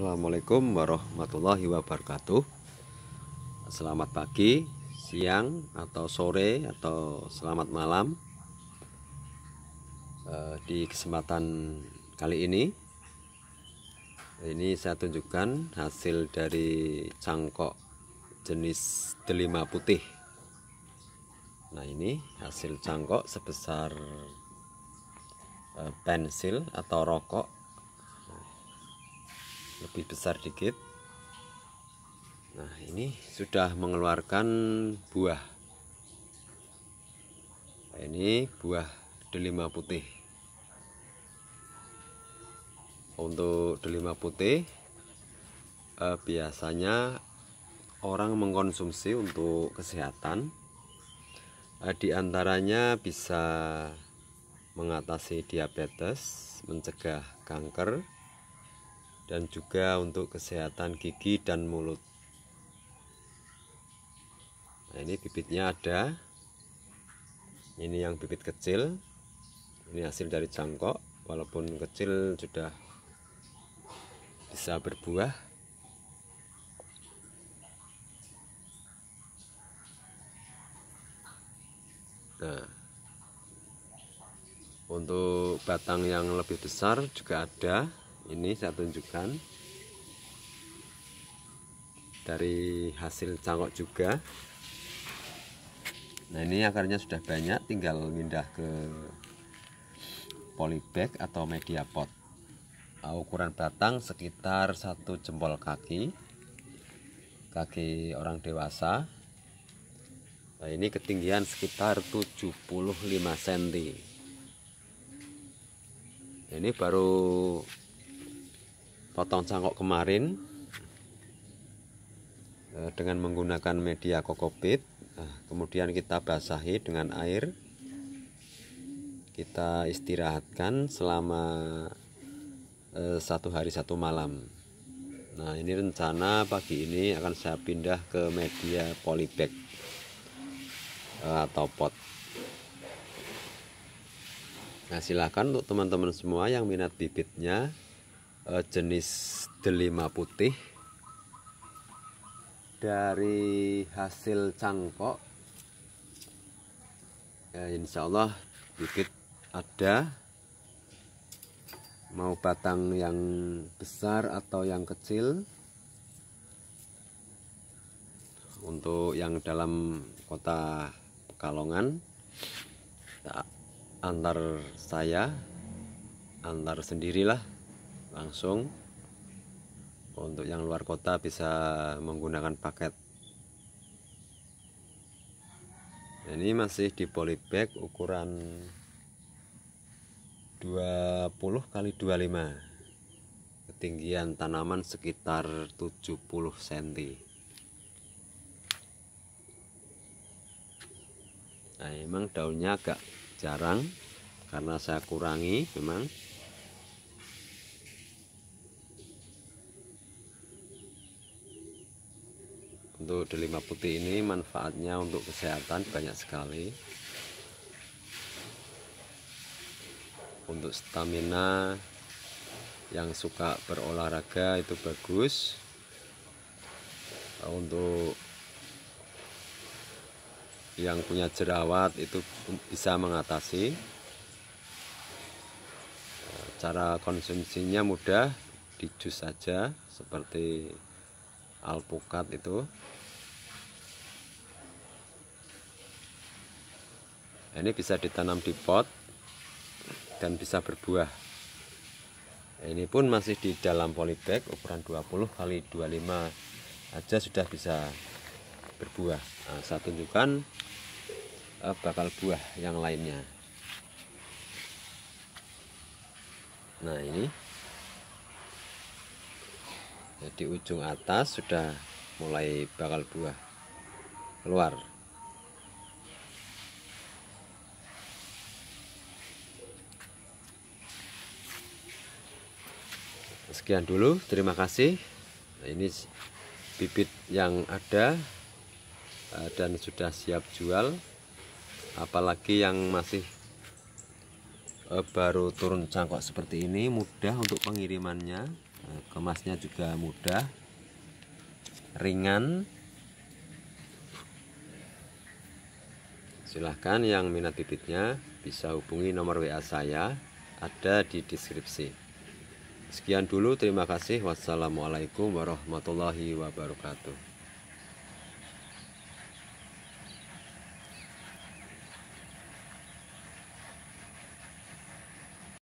Assalamualaikum warahmatullahi wabarakatuh Selamat pagi, siang, atau sore, atau selamat malam eh, Di kesempatan kali ini Ini saya tunjukkan hasil dari cangkok jenis delima putih Nah ini hasil cangkok sebesar eh, pensil atau rokok lebih besar dikit nah ini sudah mengeluarkan buah nah, ini buah delima putih untuk delima putih eh, biasanya orang mengkonsumsi untuk kesehatan eh, di antaranya bisa mengatasi diabetes mencegah kanker dan juga untuk kesehatan gigi dan mulut. Nah, ini bibitnya ada. Ini yang bibit kecil. Ini hasil dari cangkok. walaupun kecil sudah bisa berbuah. Nah, untuk batang yang lebih besar juga ada ini saya tunjukkan dari hasil cangkok juga nah ini akarnya sudah banyak tinggal pindah ke polybag atau media pot nah, ukuran batang sekitar satu jempol kaki kaki orang dewasa Nah, ini ketinggian sekitar 75 cm. Nah, ini baru potong cangkok kemarin eh, dengan menggunakan media kokopit nah, kemudian kita basahi dengan air kita istirahatkan selama eh, satu hari satu malam nah ini rencana pagi ini akan saya pindah ke media polybag eh, atau pot nah silahkan untuk teman-teman semua yang minat bibitnya Eh, jenis delima putih dari hasil cangkok ya, insya Allah sedikit ada mau batang yang besar atau yang kecil untuk yang dalam kota Kalongan tak antar saya antar sendirilah langsung untuk yang luar kota bisa menggunakan paket nah, ini masih di polybag ukuran 20 kali 25 ketinggian tanaman sekitar 70 cm nah emang daunnya agak jarang karena saya kurangi memang untuk delima putih ini manfaatnya untuk kesehatan banyak sekali untuk stamina yang suka berolahraga itu bagus untuk yang punya jerawat itu bisa mengatasi cara konsumsinya mudah di jus saja seperti alpukat itu ini bisa ditanam di pot dan bisa berbuah ini pun masih di dalam polybag ukuran 20 kali 25 aja sudah bisa berbuah nah, saya tunjukkan eh, bakal buah yang lainnya nah ini di ujung atas sudah mulai bakal buah keluar sekian dulu terima kasih nah, ini bibit yang ada eh, dan sudah siap jual apalagi yang masih eh, baru turun cangkok seperti ini mudah untuk pengirimannya kemasnya eh, juga mudah ringan silahkan yang minat bibitnya bisa hubungi nomor WA saya ada di deskripsi Sekian dulu, terima kasih. Wassalamualaikum warahmatullahi wabarakatuh.